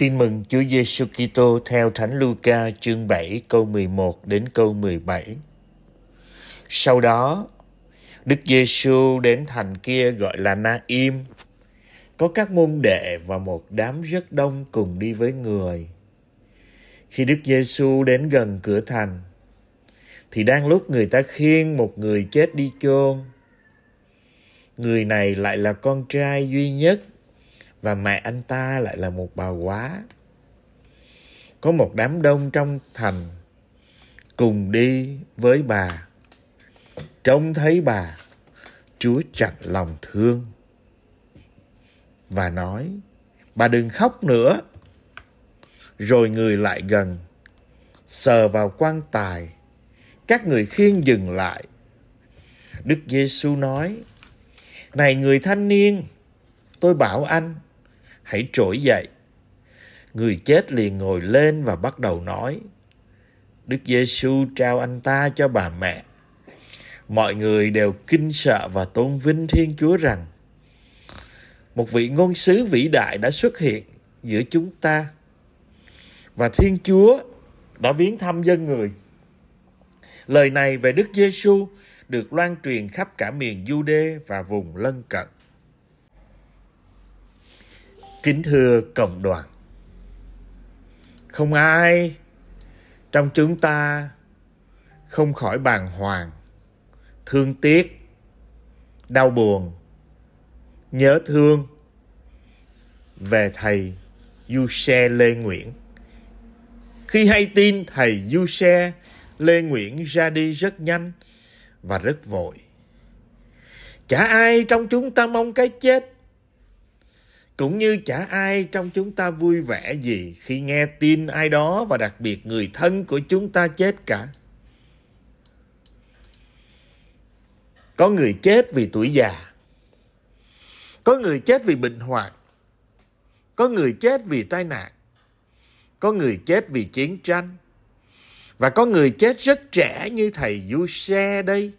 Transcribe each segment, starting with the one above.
Tin mừng Chúa Giêsu Kitô theo Thánh Luca chương 7 câu 11 đến câu 17. Sau đó, Đức Giêsu đến thành kia gọi là Na-im, có các môn đệ và một đám rất đông cùng đi với người. Khi Đức Giêsu đến gần cửa thành, thì đang lúc người ta khiêng một người chết đi chôn. Người này lại là con trai duy nhất và mẹ anh ta lại là một bà quá. Có một đám đông trong thành cùng đi với bà. Trông thấy bà, Chúa chặt lòng thương và nói, bà đừng khóc nữa. Rồi người lại gần, sờ vào quan tài, các người khiêng dừng lại. Đức Giêsu nói, này người thanh niên, tôi bảo anh, hãy trỗi dậy. Người chết liền ngồi lên và bắt đầu nói, Đức Giêsu trao anh ta cho bà mẹ. Mọi người đều kinh sợ và tôn vinh Thiên Chúa rằng, một vị ngôn sứ vĩ đại đã xuất hiện giữa chúng ta và Thiên Chúa đã viếng thăm dân người. Lời này về Đức Giêsu xu được loan truyền khắp cả miền Jude và vùng lân cận. Kính thưa cộng đoàn, không ai trong chúng ta không khỏi bàng hoàng, thương tiếc, đau buồn, nhớ thương về thầy Du Xe Lê Nguyễn. Khi hay tin thầy Du Xe Lê Nguyễn ra đi rất nhanh và rất vội. Chả ai trong chúng ta mong cái chết cũng như chả ai trong chúng ta vui vẻ gì khi nghe tin ai đó và đặc biệt người thân của chúng ta chết cả. Có người chết vì tuổi già. Có người chết vì bệnh hoạn. Có người chết vì tai nạn. Có người chết vì chiến tranh. Và có người chết rất trẻ như thầy Du Xe đây.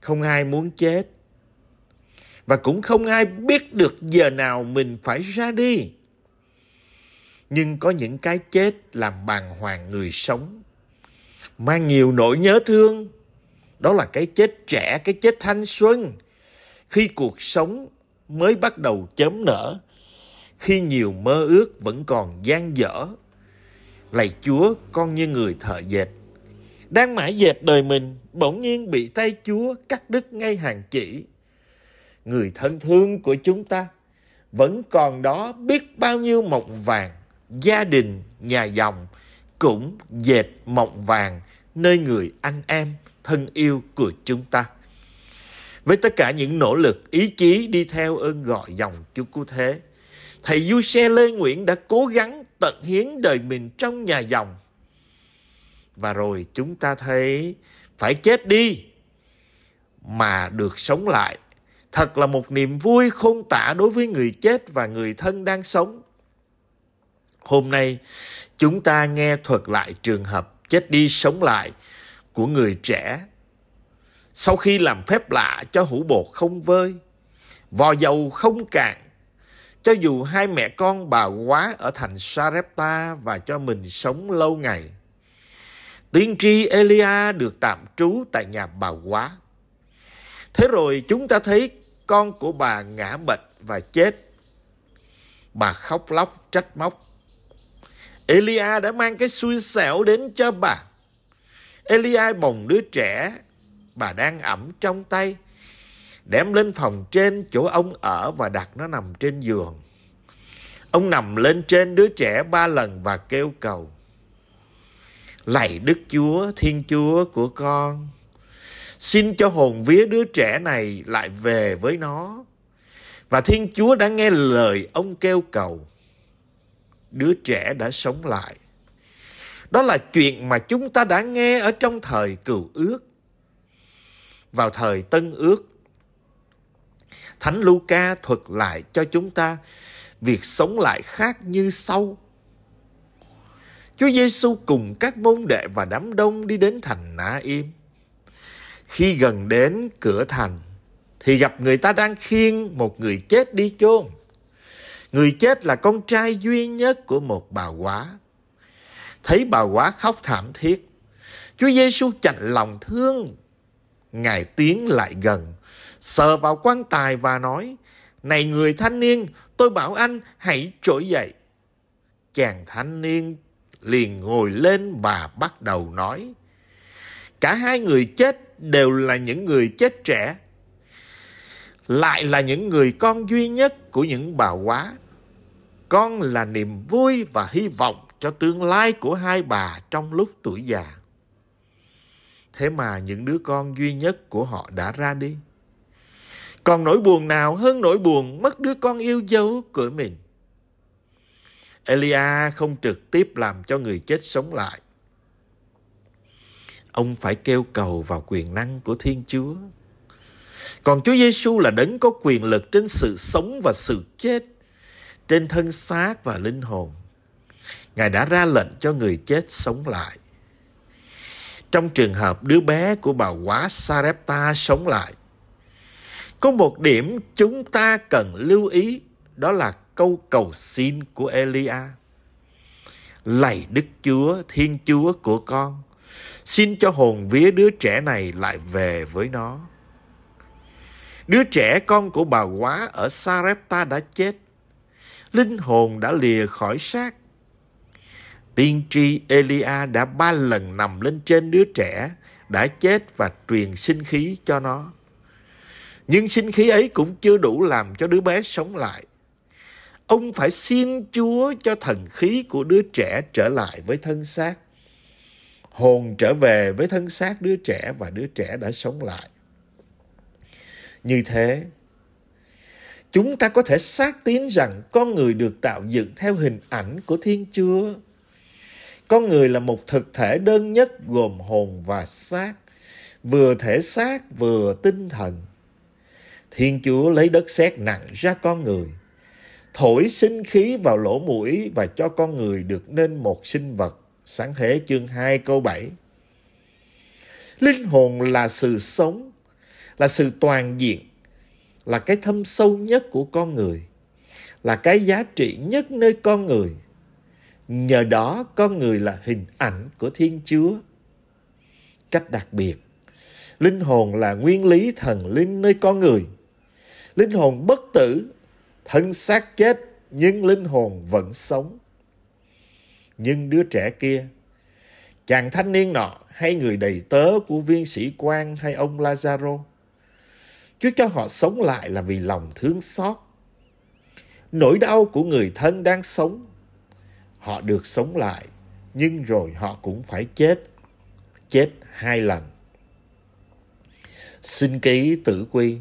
Không ai muốn chết và cũng không ai biết được giờ nào mình phải ra đi. Nhưng có những cái chết làm bàng hoàng người sống, mang nhiều nỗi nhớ thương. Đó là cái chết trẻ, cái chết thanh xuân. Khi cuộc sống mới bắt đầu chớm nở, khi nhiều mơ ước vẫn còn gian dở. Lạy Chúa, con như người thợ dệt. Đang mãi dệt đời mình, bỗng nhiên bị tay Chúa cắt đứt ngay hàng chỉ người thân thương của chúng ta. Vẫn còn đó biết bao nhiêu mộng vàng, gia đình, nhà dòng cũng dệt mộng vàng nơi người anh em, thân yêu của chúng ta. Với tất cả những nỗ lực, ý chí đi theo ơn gọi dòng Chúa Cứu Thế, Thầy Du Xe Lê Nguyễn đã cố gắng tận hiến đời mình trong nhà dòng. Và rồi chúng ta thấy phải chết đi mà được sống lại Thật là một niềm vui khôn tả đối với người chết và người thân đang sống. Hôm nay, chúng ta nghe thuật lại trường hợp chết đi sống lại của người trẻ. Sau khi làm phép lạ cho hũ bột không vơi, vò dầu không cạn, cho dù hai mẹ con bà quá ở thành Sarepta và cho mình sống lâu ngày. Tiên tri Elia được tạm trú tại nhà bà quá. Thế rồi chúng ta thấy con của bà ngã bệnh và chết. Bà khóc lóc trách móc. Elia đã mang cái xui xẻo đến cho bà. Elia bồng đứa trẻ bà đang ẩm trong tay đem lên phòng trên chỗ ông ở và đặt nó nằm trên giường. Ông nằm lên trên đứa trẻ ba lần và kêu cầu. Lạy Đức Chúa, Thiên Chúa của con, Xin cho hồn vía đứa trẻ này lại về với nó. Và Thiên Chúa đã nghe lời ông kêu cầu. Đứa trẻ đã sống lại. Đó là chuyện mà chúng ta đã nghe ở trong thời cựu ước. Vào thời tân ước, Thánh Luca thuật lại cho chúng ta việc sống lại khác như sau. Chúa Giêsu cùng các môn đệ và đám đông đi đến thành Na Im. Khi gần đến cửa thành, thì gặp người ta đang khiêng một người chết đi chôn. Người chết là con trai duy nhất của một bà quá. Thấy bà quá khóc thảm thiết, Chúa Giêsu chạnh lòng thương. Ngài tiến lại gần, sờ vào quan tài và nói, Này người thanh niên, tôi bảo anh hãy trỗi dậy. Chàng thanh niên liền ngồi lên và bắt đầu nói. Cả hai người chết đều là những người chết trẻ, lại là những người con duy nhất của những bà quá. Con là niềm vui và hy vọng cho tương lai của hai bà trong lúc tuổi già. Thế mà những đứa con duy nhất của họ đã ra đi. Còn nỗi buồn nào hơn nỗi buồn mất đứa con yêu dấu của mình. Elia không trực tiếp làm cho người chết sống lại ông phải kêu cầu vào quyền năng của Thiên Chúa. Còn Chúa Giêsu là đấng có quyền lực trên sự sống và sự chết, trên thân xác và linh hồn. Ngài đã ra lệnh cho người chết sống lại. Trong trường hợp đứa bé của bà quá Sarepta sống lại, có một điểm chúng ta cần lưu ý đó là câu cầu xin của Elia. Lạy Đức Chúa, Thiên Chúa của con, Xin cho hồn vía đứa trẻ này lại về với nó. Đứa trẻ con của bà quá ở Sarepta đã chết. Linh hồn đã lìa khỏi xác. Tiên tri Elia đã ba lần nằm lên trên đứa trẻ đã chết và truyền sinh khí cho nó. Nhưng sinh khí ấy cũng chưa đủ làm cho đứa bé sống lại. Ông phải xin Chúa cho thần khí của đứa trẻ trở lại với thân xác hồn trở về với thân xác đứa trẻ và đứa trẻ đã sống lại. Như thế, chúng ta có thể xác tín rằng con người được tạo dựng theo hình ảnh của Thiên Chúa. Con người là một thực thể đơn nhất gồm hồn và xác, vừa thể xác vừa tinh thần. Thiên Chúa lấy đất sét nặng ra con người, thổi sinh khí vào lỗ mũi và cho con người được nên một sinh vật Sáng thế chương 2 câu 7. Linh hồn là sự sống, là sự toàn diện, là cái thâm sâu nhất của con người, là cái giá trị nhất nơi con người. Nhờ đó con người là hình ảnh của Thiên Chúa. Cách đặc biệt, linh hồn là nguyên lý thần linh nơi con người. Linh hồn bất tử, thân xác chết nhưng linh hồn vẫn sống nhưng đứa trẻ kia. Chàng thanh niên nọ hay người đầy tớ của viên sĩ quan hay ông Lazaro. Chúa cho họ sống lại là vì lòng thương xót. Nỗi đau của người thân đang sống. Họ được sống lại, nhưng rồi họ cũng phải chết. Chết hai lần. Xin ký tử quy.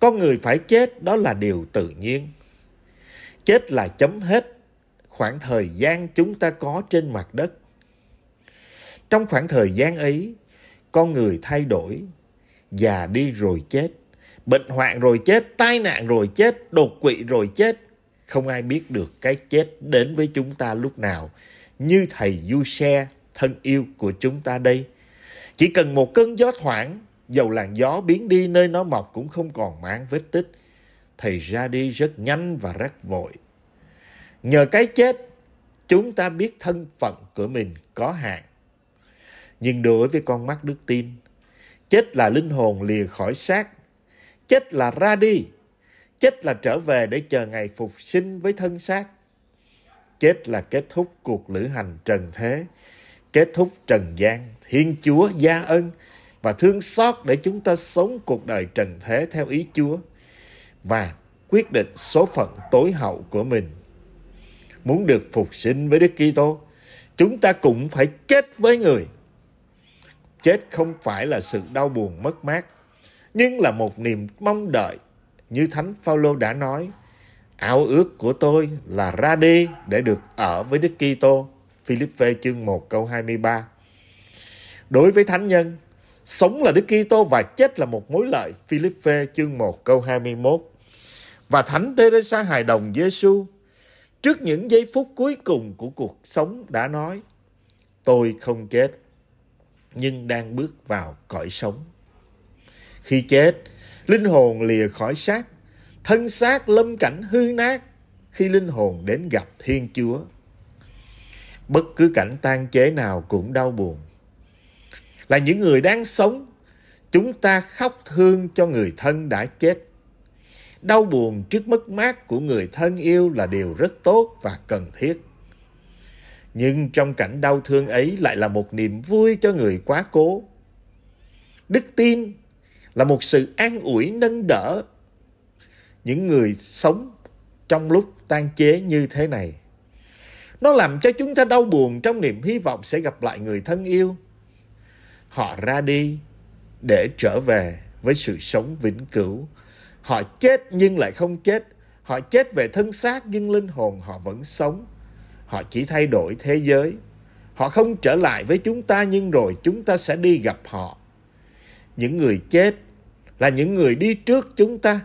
Con người phải chết đó là điều tự nhiên. Chết là chấm hết khoảng thời gian chúng ta có trên mặt đất. Trong khoảng thời gian ấy, con người thay đổi, già đi rồi chết, bệnh hoạn rồi chết, tai nạn rồi chết, đột quỵ rồi chết. Không ai biết được cái chết đến với chúng ta lúc nào. Như thầy Du Xe, thân yêu của chúng ta đây. Chỉ cần một cơn gió thoảng, dầu làn gió biến đi nơi nó mọc cũng không còn mang vết tích. Thầy ra đi rất nhanh và rất vội. Nhờ cái chết, chúng ta biết thân phận của mình có hạn. Nhưng đối với con mắt đức tin, chết là linh hồn lìa khỏi xác, chết là ra đi, chết là trở về để chờ ngày phục sinh với thân xác. Chết là kết thúc cuộc lữ hành trần thế, kết thúc trần gian, thiên chúa gia ân và thương xót để chúng ta sống cuộc đời trần thế theo ý chúa và quyết định số phận tối hậu của mình muốn được phục sinh với Đức Kitô, chúng ta cũng phải chết với người. Chết không phải là sự đau buồn mất mát, nhưng là một niềm mong đợi. Như Thánh Phaolô đã nói, ảo ước của tôi là ra đi để được ở với Đức Kitô. Philippe chương 1 câu 23. Đối với thánh nhân, sống là Đức Kitô và chết là một mối lợi. Philippe chương 1 câu 21. Và Thánh Teresa hài đồng Giêsu trước những giây phút cuối cùng của cuộc sống đã nói tôi không chết nhưng đang bước vào cõi sống khi chết linh hồn lìa khỏi xác thân xác lâm cảnh hư nát khi linh hồn đến gặp thiên chúa bất cứ cảnh tan chế nào cũng đau buồn là những người đang sống chúng ta khóc thương cho người thân đã chết Đau buồn trước mất mát của người thân yêu là điều rất tốt và cần thiết. Nhưng trong cảnh đau thương ấy lại là một niềm vui cho người quá cố. Đức tin là một sự an ủi nâng đỡ những người sống trong lúc tan chế như thế này. Nó làm cho chúng ta đau buồn trong niềm hy vọng sẽ gặp lại người thân yêu. Họ ra đi để trở về với sự sống vĩnh cửu Họ chết nhưng lại không chết. Họ chết về thân xác nhưng linh hồn họ vẫn sống. Họ chỉ thay đổi thế giới. Họ không trở lại với chúng ta nhưng rồi chúng ta sẽ đi gặp họ. Những người chết là những người đi trước chúng ta.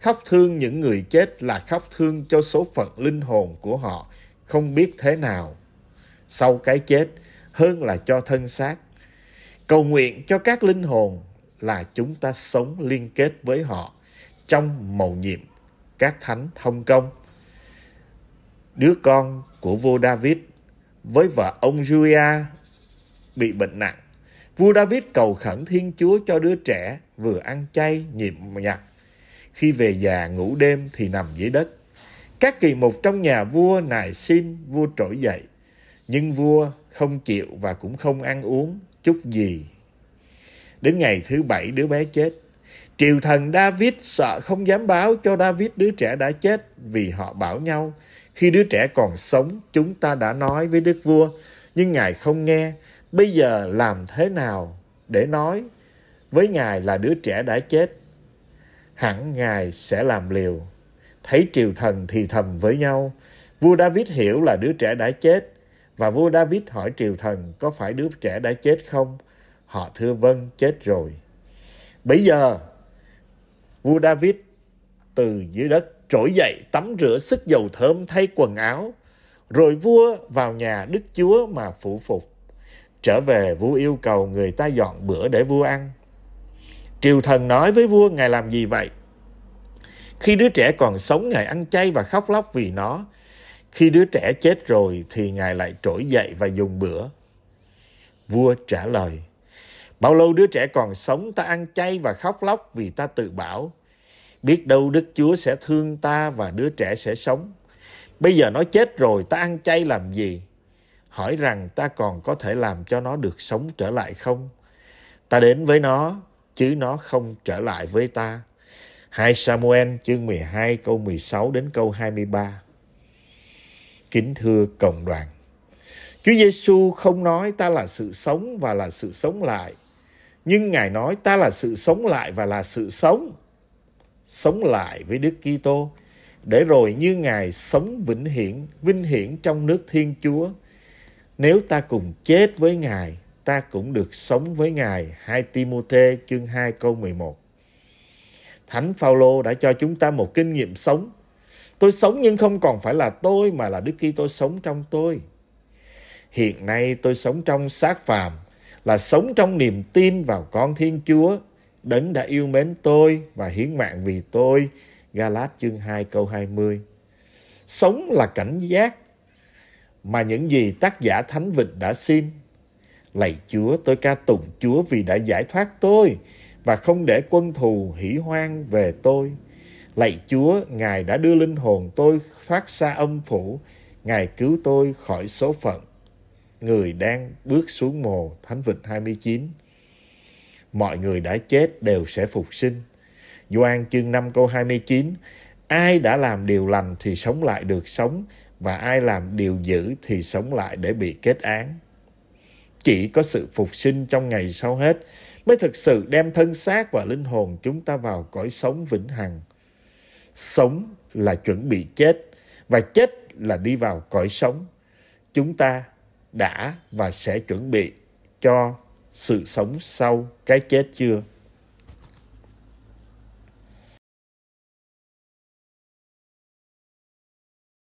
Khóc thương những người chết là khóc thương cho số phận linh hồn của họ không biết thế nào. Sau cái chết hơn là cho thân xác. Cầu nguyện cho các linh hồn là chúng ta sống liên kết với họ trong mầu nhiệm các thánh thông công Đứa con của vua David với vợ ông Julia bị bệnh nặng. Vua David cầu khẩn Thiên Chúa cho đứa trẻ vừa ăn chay nhịp nhặt. Khi về già ngủ đêm thì nằm dưới đất. Các kỳ mục trong nhà vua nài xin vua trỗi dậy. Nhưng vua không chịu và cũng không ăn uống chút gì. Đến ngày thứ bảy đứa bé chết. Triều thần David sợ không dám báo cho David đứa trẻ đã chết vì họ bảo nhau. Khi đứa trẻ còn sống, chúng ta đã nói với đức vua, nhưng ngài không nghe. Bây giờ làm thế nào để nói với ngài là đứa trẻ đã chết? Hẳn ngài sẽ làm liều. Thấy triều thần thì thầm với nhau. Vua David hiểu là đứa trẻ đã chết. Và vua David hỏi triều thần có phải đứa trẻ đã chết không? Họ thưa vâng, chết rồi. Bây giờ vua David từ dưới đất trỗi dậy tắm rửa sức dầu thơm thay quần áo, rồi vua vào nhà Đức Chúa mà phụ phục. Trở về vua yêu cầu người ta dọn bữa để vua ăn. Triều thần nói với vua ngài làm gì vậy? Khi đứa trẻ còn sống ngài ăn chay và khóc lóc vì nó. Khi đứa trẻ chết rồi thì ngài lại trỗi dậy và dùng bữa. Vua trả lời, Bao lâu đứa trẻ còn sống ta ăn chay và khóc lóc vì ta tự bảo. Biết đâu Đức Chúa sẽ thương ta và đứa trẻ sẽ sống. Bây giờ nó chết rồi ta ăn chay làm gì? Hỏi rằng ta còn có thể làm cho nó được sống trở lại không? Ta đến với nó chứ nó không trở lại với ta. 2 Samuel chương 12 câu 16 đến câu 23. Kính thưa cộng đoàn, Chúa Giêsu không nói ta là sự sống và là sự sống lại, nhưng Ngài nói ta là sự sống lại và là sự sống. Sống lại với Đức Kitô để rồi như Ngài sống vĩnh hiển, vinh hiển trong nước Thiên Chúa. Nếu ta cùng chết với Ngài, ta cũng được sống với Ngài. 2 Timothée chương 2 câu 11 Thánh Phaolô đã cho chúng ta một kinh nghiệm sống. Tôi sống nhưng không còn phải là tôi mà là Đức Kitô sống trong tôi. Hiện nay tôi sống trong xác phàm là sống trong niềm tin vào con Thiên Chúa, Đấng đã yêu mến tôi và hiến mạng vì tôi. Galat chương 2 câu 20 Sống là cảnh giác mà những gì tác giả Thánh Vịnh đã xin. Lạy Chúa, tôi ca tụng Chúa vì đã giải thoát tôi và không để quân thù hỉ hoang về tôi. Lạy Chúa, Ngài đã đưa linh hồn tôi thoát xa âm phủ, Ngài cứu tôi khỏi số phận người đang bước xuống mồ Thánh Vịnh 29. Mọi người đã chết đều sẽ phục sinh. Doan chương 5 câu 29 Ai đã làm điều lành thì sống lại được sống và ai làm điều dữ thì sống lại để bị kết án. Chỉ có sự phục sinh trong ngày sau hết mới thực sự đem thân xác và linh hồn chúng ta vào cõi sống vĩnh hằng. Sống là chuẩn bị chết và chết là đi vào cõi sống. Chúng ta đã và sẽ chuẩn bị cho sự sống sau cái chết chưa?